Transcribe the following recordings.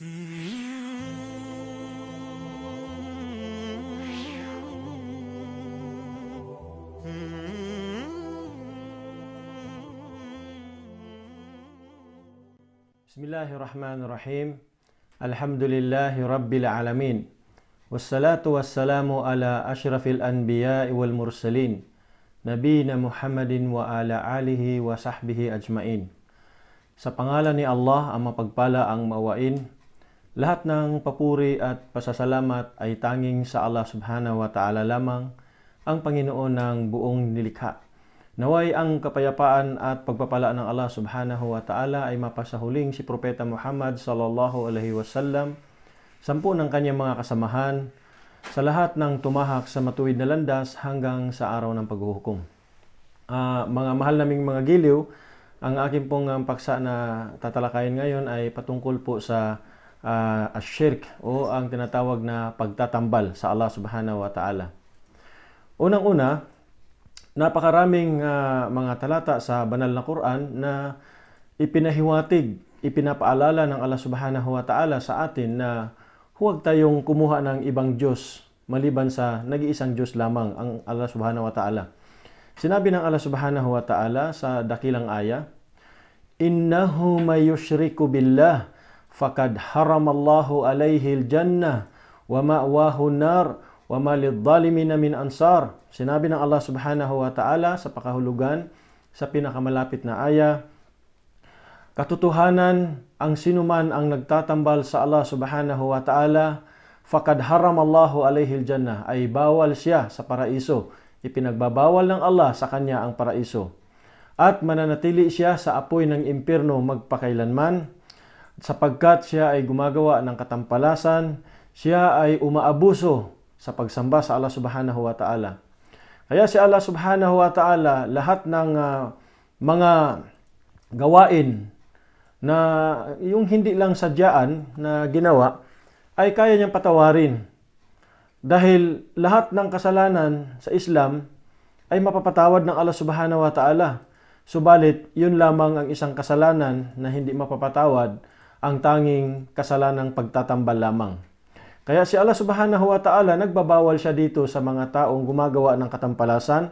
بسم الله الرحمن الرحيم الحمد لله رب العالمين والصلاة والسلام على أشرف الأنبياء والمرسلين نبينا محمد وعلى alihi wa sahbihi ajmain Sa pangalan ni Allah ang mapagpala ang mawain Lahat ng papuri at pasasalamat ay tanging sa Allah subhanahu wa ta'ala lamang, ang Panginoon ng buong nilikha. Naway ang kapayapaan at pagpapala ng Allah subhanahu wa ta'ala ay mapasahuling si Propeta Muhammad sallallahu alaihi wasallam, sampu ng kanyang mga kasamahan, sa lahat ng tumahak sa matuwid na landas hanggang sa araw ng paghuhukom. Uh, mga mahal naming mga giliw, ang akin pong um, paksa na tatalakayin ngayon ay patungkol po sa uh, asyirk o ang tinatawag na pagtatambal sa Allah subhanahu wa ta'ala. Unang-una, napakaraming uh, mga talata sa banal na Quran na ipinahiwatig, ipinapaalala ng Allah subhanahu wa ta'ala sa atin na huwag tayong kumuha ng ibang Diyos maliban sa nag-iisang Diyos lamang ang Allah subhanahu wa ta'ala. Sinabi ng Allah subhanahu wa ta'ala sa dakilang aya, Innahu may yushriku billah فقد حرم الله عليه الجنة wa ma'wahu nar wa ma lidzalimina min ansar. Sinabi ng Allah Subhanahu wa taala sa pakahulugan sa pinakamalapit na aya, Katotohanan, ang sinuman ang nagtatambal sa Allah Subhanahu wa taala, fakad haram Allahu alayhi jannah ay bawal siya sa paraiso. Ipinagbabawal ng Allah sa kanya ang paraiso. At mananatili siya sa apoy ng impyerno magpakailanman sapagkat siya ay gumagawa ng katampalasan, siya ay umaabuso sa pagsamba sa Allah Subhanahu wa Ta'ala. Kaya si Allah Subhanahu wa Ta'ala lahat ng uh, mga gawain na yung hindi lang sadyaan na ginawa ay kaya niyang patawarin. Dahil lahat ng kasalanan sa Islam ay mapapatawad ng Allah Subhanahu wa Ta'ala. Subalit, yun lamang ang isang kasalanan na hindi mapapatawad ang tanging kasalanang pagtatambal lamang. Kaya si Allah subhanahu wa ta'ala nagbabawal siya dito sa mga taong gumagawa ng katampalasan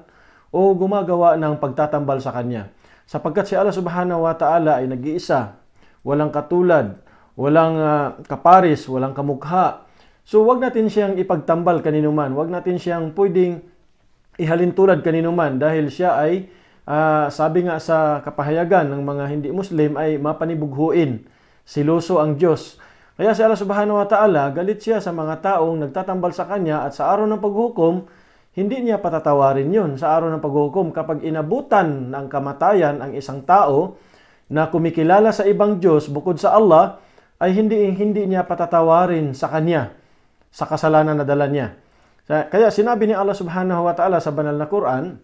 o gumagawa ng pagtatambal sa kanya. Sapagkat si Allah subhanahu wa ta'ala ay nag-iisa, walang katulad, walang uh, kaparis, walang kamukha. So wag natin siyang ipagtambal kanino man, wag natin siyang pwedeng ihalin tulad kanino man dahil siya ay uh, sabi nga sa kapahayagan ng mga hindi Muslim ay mapanibughuin siloso ang Diyos. Kaya si Allah subhanahu wa ta'ala, galit siya sa mga taong nagtatambal sa kanya at sa araw ng paghukom, hindi niya patatawarin yun sa araw ng paghukom. Kapag inabutan ng kamatayan ang isang tao na kumikilala sa ibang Diyos bukod sa Allah, ay hindi, hindi niya patatawarin sa kanya, sa kasalanan na dala niya. Kaya sinabi ni Allah subhanahu wa ta'ala sa banal na Quran,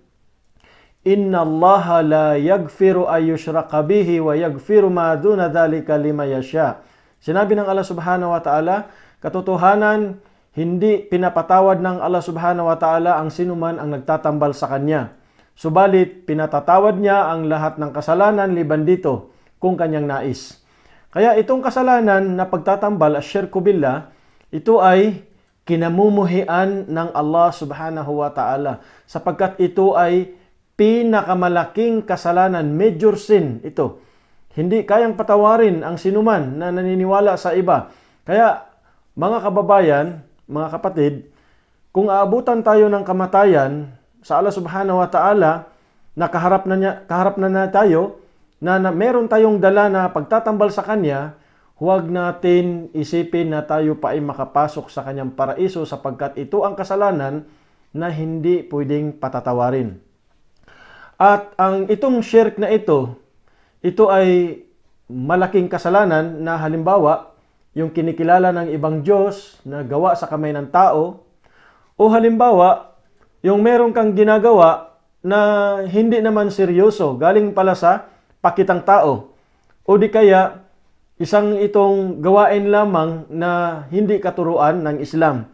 Inna Allah la yagfiru ayyushraka bihi wa yagfiru ma duna dhalika lima yasha. Sinabi ng Allah subhanahu wa ta'ala, katotohanan, hindi pinapatawad ng Allah subhanahu wa ta'ala ang sinuman ang nagtatambal sa kanya. Subalit, pinatatawad niya ang lahat ng kasalanan liban dito kung kanyang nais. Kaya itong kasalanan na pagtatambal, asyirku billah, ito ay kinamumuhian ng Allah subhanahu wa ta'ala sapagkat ito ay pinakamalaking kasalanan, major sin ito. Hindi kayang patawarin ang sinuman na naniniwala sa iba. Kaya mga kababayan, mga kapatid, kung aabutan tayo ng kamatayan sa Allah Subhanahu wa Ta'ala, nakaharap na niya, kaharap na, na tayo na, na meron tayong dala na pagtatambal sa kanya, huwag natin isipin na tayo pa ay makapasok sa kanyang paraiso sapagkat ito ang kasalanan na hindi pwedeng patatawarin. At ang itong shirk na ito, ito ay malaking kasalanan na halimbawa, yung kinikilala ng ibang Diyos na gawa sa kamay ng tao, o halimbawa, yung meron kang ginagawa na hindi naman seryoso, galing pala sa pakitang tao. O di kaya, isang itong gawain lamang na hindi katuruan ng Islam.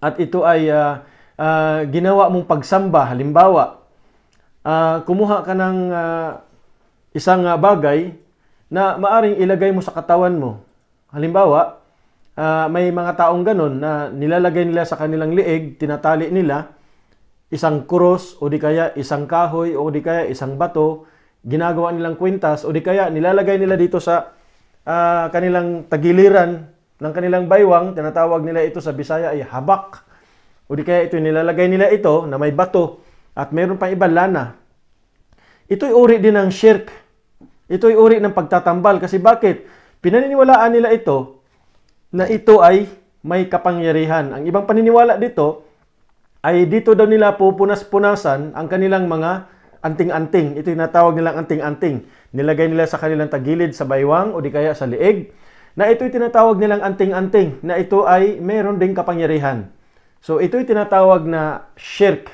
At ito ay uh, uh, ginawa mong pagsamba, halimbawa, uh, kumuha ka ng uh, isang uh, bagay na maaring ilagay mo sa katawan mo. Halimbawa, uh, may mga taong ganun na nilalagay nila sa kanilang liig, tinatali nila, isang kuros o di kaya isang kahoy o di kaya isang bato, ginagawa nilang kwintas o di kaya nilalagay nila dito sa uh, kanilang tagiliran ng kanilang baywang, tinatawag nila ito sa Bisaya ay habak. O di kaya ito nilalagay nila ito na may bato at meron pang iba lana. Ito'y uri din ng shirk. Ito'y uri ng pagtatambal. Kasi bakit? Pinaniniwalaan nila ito na ito ay may kapangyarihan. Ang ibang paniniwala dito ay dito daw nila pupunas-punasan ang kanilang mga anting-anting. Ito yung natawag nilang anting-anting. Nilagay nila sa kanilang tagilid sa baywang o di kaya sa liig na ito'y tinatawag nilang anting-anting na ito ay meron ding kapangyarihan. So ito'y tinatawag na shirk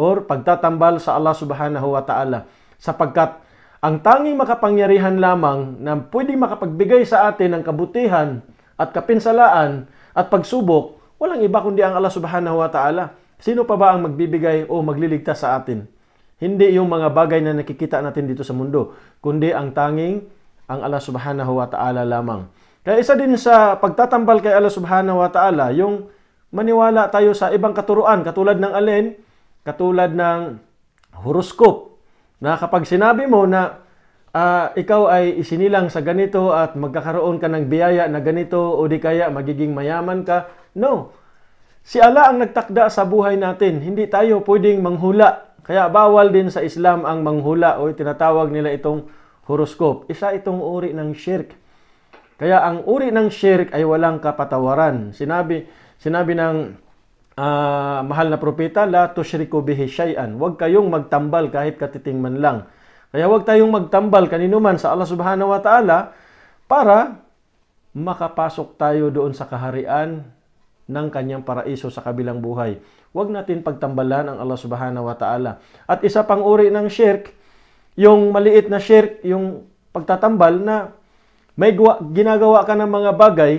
or pagtatambal sa Allah subhanahu wa ta'ala. Sapagkat ang tanging makapangyarihan lamang na pwede makapagbigay sa atin ng kabutihan at kapinsalaan at pagsubok, walang iba kundi ang Allah subhanahu wa ta'ala. Sino pa ba ang magbibigay o magliligtas sa atin? Hindi yung mga bagay na nakikita natin dito sa mundo, kundi ang tanging ang Allah subhanahu wa ta'ala lamang. Kaya isa din sa pagtatambal kay Allah subhanahu wa ta'ala, yung maniwala tayo sa ibang katuruan, katulad ng alin, Katulad ng horoscope na kapag sinabi mo na uh, ikaw ay isinilang sa ganito at magkakaroon ka ng biyaya na ganito o di kaya magiging mayaman ka, no. Si Allah ang nagtakda sa buhay natin. Hindi tayo pwedeng manghula. Kaya bawal din sa Islam ang manghula o tinatawag nila itong horoscope. Isa itong uri ng shirk. Kaya ang uri ng shirk ay walang kapatawaran. Sinabi sinabi ng uh, mahal na propeta, la tushriku bihi shay'an. Huwag kayong magtambal kahit katiting lang. Kaya huwag tayong magtambal kanino man sa Allah subhanahu wa ta'ala para makapasok tayo doon sa kaharian ng kanyang paraiso sa kabilang buhay. Huwag natin pagtambalan ang Allah subhanahu wa ta'ala. At isa pang uri ng shirk, yung maliit na shirk, yung pagtatambal na may ginagawa ka ng mga bagay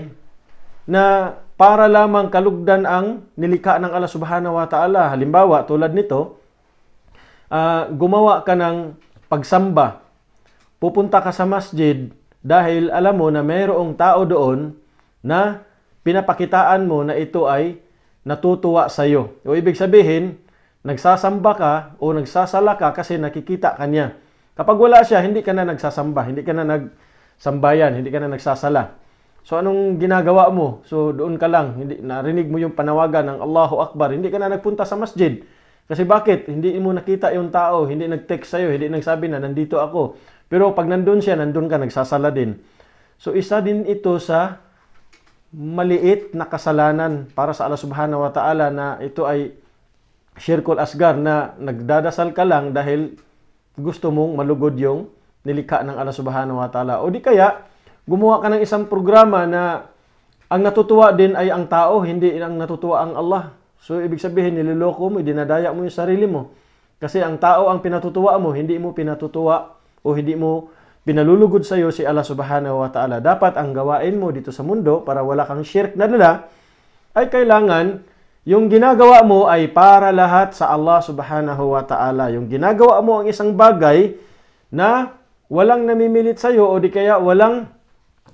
na para lamang kalugdan ang nilikha ng Allah subhanahu wa ta'ala. Halimbawa, tulad nito, uh, gumawa ka ng pagsamba. Pupunta ka sa masjid dahil alam mo na mayroong tao doon na pinapakitaan mo na ito ay natutuwa sa iyo. O ibig sabihin, nagsasamba ka o nagsasala ka kasi nakikita kanya. Kapag wala siya, hindi ka na nagsasamba, hindi ka na nagsambayan, hindi ka na nagsasala. So anong ginagawa mo? So doon ka lang, hindi narinig mo yung panawagan ng Allahu Akbar. Hindi ka na nagpunta sa masjid. Kasi bakit? Hindi mo nakita yung tao, hindi nag-text sa'yo, hindi nagsabi na nandito ako. Pero pag nandun siya, nandun ka, nagsasala din. So isa din ito sa maliit na kasalanan para sa Allah Subhanahu wa Ta'ala na ito ay shirkul asgar na nagdadasal ka lang dahil gusto mong malugod yung nilikha ng Allah Subhanahu wa Ta'ala. O di kaya, gumawa ka ng isang programa na ang natutuwa din ay ang tao, hindi ang natutuwa ang Allah. So, ibig sabihin, nililoko mo, dinadaya mo yung sarili mo. Kasi ang tao ang pinatutuwa mo, hindi mo pinatutuwa o hindi mo pinalulugod sa iyo si Allah subhanahu wa ta'ala. Dapat ang gawain mo dito sa mundo para wala kang shirk na dala, ay kailangan yung ginagawa mo ay para lahat sa Allah subhanahu wa ta'ala. Yung ginagawa mo ang isang bagay na walang namimilit sa iyo o di kaya walang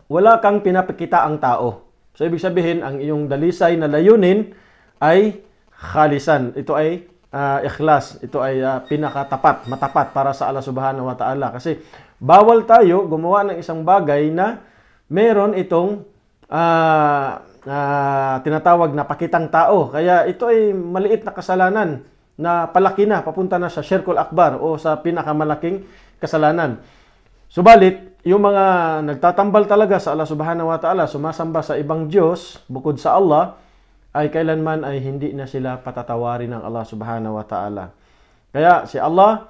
wala kang pinapakita ang tao. So, ibig sabihin, ang iyong dalisay na layunin ay khalisan. Ito ay uh, ikhlas. Ito ay uh, pinakatapat, matapat para sa Allah subhanahu wa ta'ala. Kasi bawal tayo gumawa ng isang bagay na meron itong uh, uh, tinatawag na pakitang tao. Kaya ito ay maliit na kasalanan na palaki na, papunta na sa Shirkul Akbar o sa pinakamalaking kasalanan. Subalit, yung mga nagtatambal talaga sa Allah subhanahu wa ta'ala, sumasamba sa ibang Diyos, bukod sa Allah, ay kailanman ay hindi na sila patatawarin ng Allah subhanahu wa ta'ala. Kaya si Allah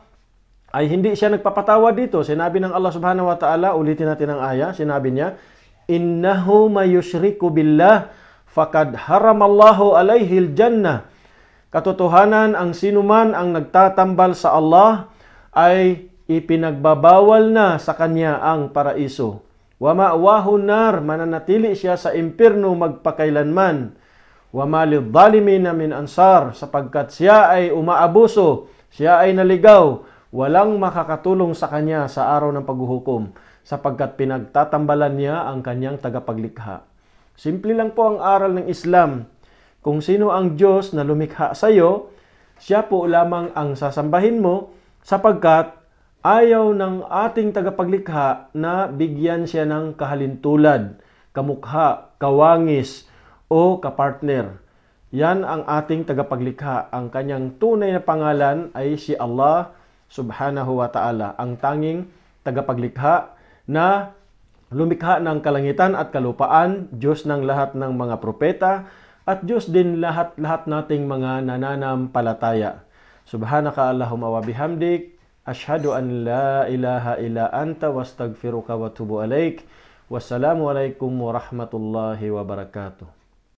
ay hindi siya nagpapatawad dito. Sinabi ng Allah subhanahu wa ta'ala, ulitin natin ang aya, sinabi niya, Innahu mayushriku billah fakad haramallahu alayhil jannah. Katotohanan, ang sinuman ang nagtatambal sa Allah ay ipinagbabawal na sa kanya ang paraiso. Wama'wahu nar, mananatili siya sa impirno magpakailanman. Wamalidhalimina min ansar, sapagkat siya ay umaabuso, siya ay naligaw, walang makakatulong sa kanya sa araw ng paghuhukom, sapagkat pinagtatambalan niya ang kanyang tagapaglikha. Simple lang po ang aral ng Islam. Kung sino ang Diyos na lumikha sa iyo, siya po lamang ang sasambahin mo sapagkat Ayaw ng ating tagapaglikha na bigyan siya ng kahalintulad, kamukha, kawangis o kapartner. Yan ang ating tagapaglikha. Ang kanyang tunay na pangalan ay si Allah subhanahu wa ta'ala, ang tanging tagapaglikha na lumikha ng kalangitan at kalupaan, Diyos ng lahat ng mga propeta, at Diyos din lahat-lahat nating mga nananampalataya. Subhanaka Allahumma wa bihamdik, أشهد أن لا إله إلا أنت واستغفرك واتوب إليك والسلام عليكم ورحمة الله وبركاته